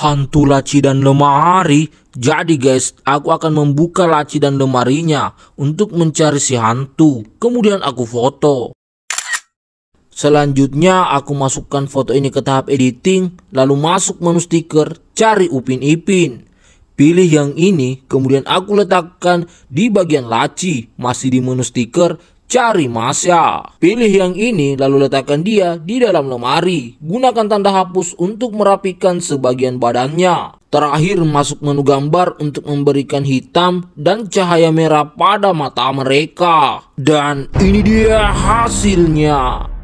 hantu laci dan lemari. Jadi guys, aku akan membuka laci dan lemarinya untuk mencari si hantu. Kemudian aku foto. Selanjutnya aku masukkan foto ini ke tahap editing, lalu masuk menu stiker, cari Upin Ipin. Pilih yang ini, kemudian aku letakkan di bagian laci, masih di menu stiker, Cari Masya. Pilih yang ini lalu letakkan dia di dalam lemari. Gunakan tanda hapus untuk merapikan sebagian badannya. Terakhir masuk menu gambar untuk memberikan hitam dan cahaya merah pada mata mereka. Dan ini dia hasilnya.